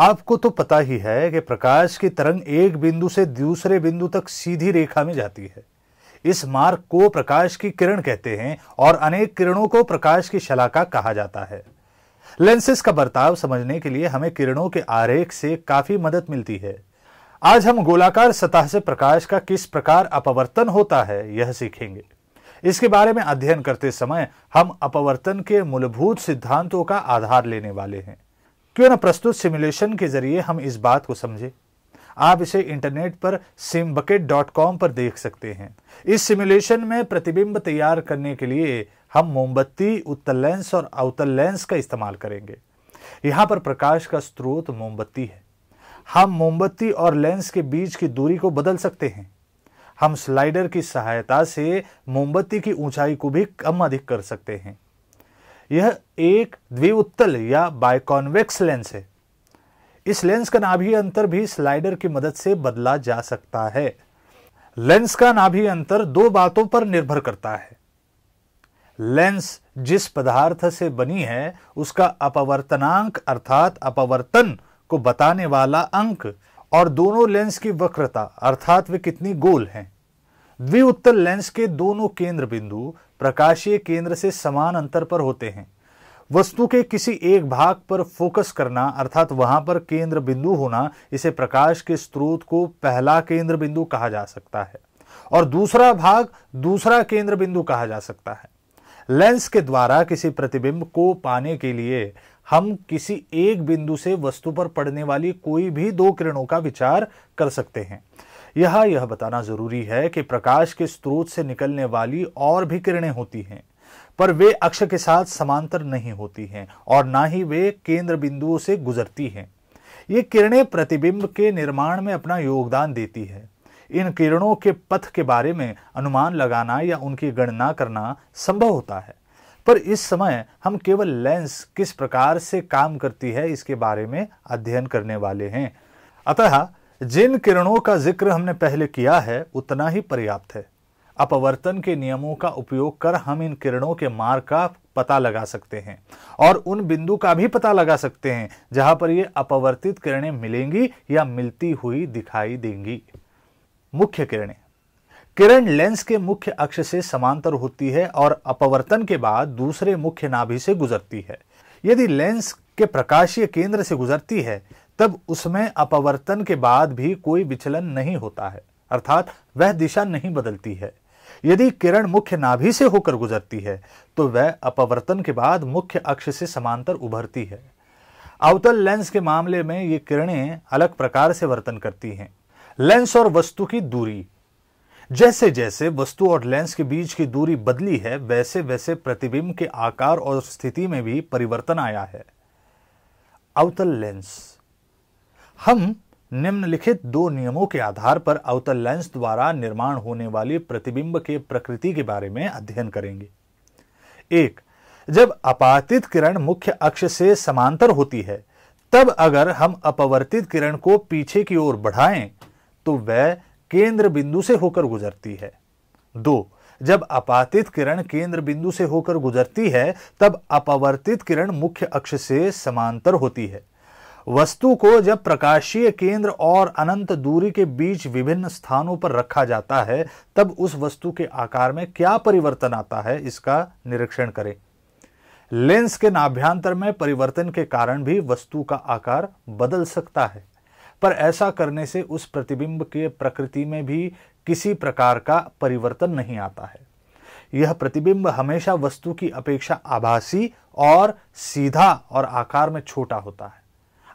आपको तो पता ही है कि प्रकाश की तरंग एक बिंदु से दूसरे बिंदु तक सीधी रेखा में जाती है इस मार्ग को प्रकाश की किरण कहते हैं और अनेक किरणों को प्रकाश की शलाका कहा जाता है लेंसेस का बर्ताव समझने के लिए हमें किरणों के आरेख से काफी मदद मिलती है आज हम गोलाकार सतह से प्रकाश का किस प्रकार अपवर्तन होता है यह सीखेंगे इसके बारे में अध्ययन करते समय हम अपवर्तन के मूलभूत सिद्धांतों का आधार लेने वाले हैं क्यों ना प्रस्तुत सिमुलेशन के जरिए हम इस बात को समझें आप इसे इंटरनेट पर simbbucket.com पर देख सकते हैं इस सिमुलेशन में प्रतिबिंब तैयार करने के लिए हम मोमबत्ती उत्तर लेंस और अवतल लेंस का इस्तेमाल करेंगे यहां पर प्रकाश का स्रोत मोमबत्ती है हम मोमबत्ती और लेंस के बीच की दूरी को बदल सकते हैं हम स्लाइडर की सहायता से मोमबत्ती की ऊंचाई को भी कम अधिक कर सकते हैं यह एक द्विउत्तल या बायकॉन्वेक्स लेंस है इस लेंस का नाभि अंतर भी स्लाइडर की मदद से बदला जा सकता है लेंस का नाभि अंतर दो बातों पर निर्भर करता है लेंस जिस पदार्थ से बनी है उसका अपवर्तनांक अर्थात अपवर्तन को बताने वाला अंक और दोनों लेंस की वक्रता अर्थात वे कितनी गोल हैं द्विउत्तल लेंस के दोनों केंद्र बिंदु प्रकाशीय केंद्र से समान अंतर पर होते हैं वस्तु के किसी एक भाग पर फोकस करना अर्थात वहां पर केंद्र बिंदु होना इसे प्रकाश के स्रोत को पहला केंद्र बिंदु कहा जा सकता है और दूसरा भाग दूसरा केंद्र बिंदु कहा जा सकता है लेंस के द्वारा किसी प्रतिबिंब को पाने के लिए हम किसी एक बिंदु से वस्तु पर पड़ने वाली कोई भी दो किरणों का विचार कर सकते हैं यहाँ यह बताना जरूरी है कि प्रकाश के स्रोत से निकलने वाली और भी किरणें होती हैं पर वे अक्ष के साथ समांतर नहीं होती हैं और ना ही वे केंद्र बिंदुओं से गुजरती हैं ये किरणें प्रतिबिंब के निर्माण में अपना योगदान देती है इन किरणों के पथ के बारे में अनुमान लगाना या उनकी गणना करना संभव होता है पर इस समय हम केवल लेंस किस प्रकार से काम करती है इसके बारे में अध्ययन करने वाले हैं अतः जिन किरणों का जिक्र हमने पहले किया है उतना ही पर्याप्त है अपवर्तन के नियमों का उपयोग कर हम इन किरणों के मार्ग का पता लगा सकते हैं और उन बिंदु का भी पता लगा सकते हैं जहां पर ये अपवर्तित किरणें मिलेंगी या मिलती हुई दिखाई देंगी मुख्य किरणें किरण लेंस के मुख्य अक्ष से समांतर होती है और अपवर्तन के बाद दूसरे मुख्य नाभि से गुजरती है यदि लेंस के प्रकाशीय केंद्र से गुजरती है तब उसमें अपवर्तन के बाद भी कोई विचलन नहीं होता है अर्थात वह दिशा नहीं बदलती है यदि किरण मुख्य नाभि से होकर गुजरती है तो वह अपवर्तन के बाद मुख्य अक्ष से समांतर उभरती है अवतल लेंस के मामले में ये किरणें अलग प्रकार से वर्तन करती हैं लेंस और वस्तु की दूरी जैसे जैसे वस्तु और लेंस के बीच की दूरी बदली है वैसे वैसे प्रतिबिंब के आकार और स्थिति में भी परिवर्तन आया है अवतल लेंस हम निम्नलिखित दो नियमों के आधार पर अवतल लेंस द्वारा निर्माण होने वाले प्रतिबिंब के प्रकृति के बारे में अध्ययन करेंगे एक जब अपातित किरण मुख्य अक्ष से समांतर होती है तब अगर हम अपवर्तित किरण को पीछे की ओर बढ़ाएं तो वह केंद्र बिंदु से होकर गुजरती है दो जब अपातित किरण केंद्र बिंदु से होकर गुजरती है तब अपवर्तित किरण मुख्य अक्ष से समांतर होती है वस्तु को जब प्रकाशीय केंद्र और अनंत दूरी के बीच विभिन्न स्थानों पर रखा जाता है तब उस वस्तु के आकार में क्या परिवर्तन आता है इसका निरीक्षण करें लेंस के नाभ्यांतर में परिवर्तन के कारण भी वस्तु का आकार बदल सकता है पर ऐसा करने से उस प्रतिबिंब के प्रकृति में भी किसी प्रकार का परिवर्तन नहीं आता है यह प्रतिबिंब हमेशा वस्तु की अपेक्षा आभासी और सीधा और आकार में छोटा होता है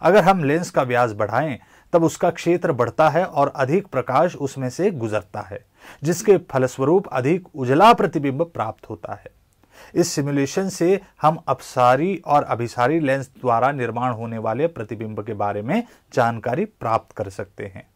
अगर हम लेंस का व्यास बढ़ाएं तब उसका क्षेत्र बढ़ता है और अधिक प्रकाश उसमें से गुजरता है जिसके फलस्वरूप अधिक उजला प्रतिबिंब प्राप्त होता है इस सिमुलेशन से हम अपसारी और अभिसारी लेंस द्वारा निर्माण होने वाले प्रतिबिंब के बारे में जानकारी प्राप्त कर सकते हैं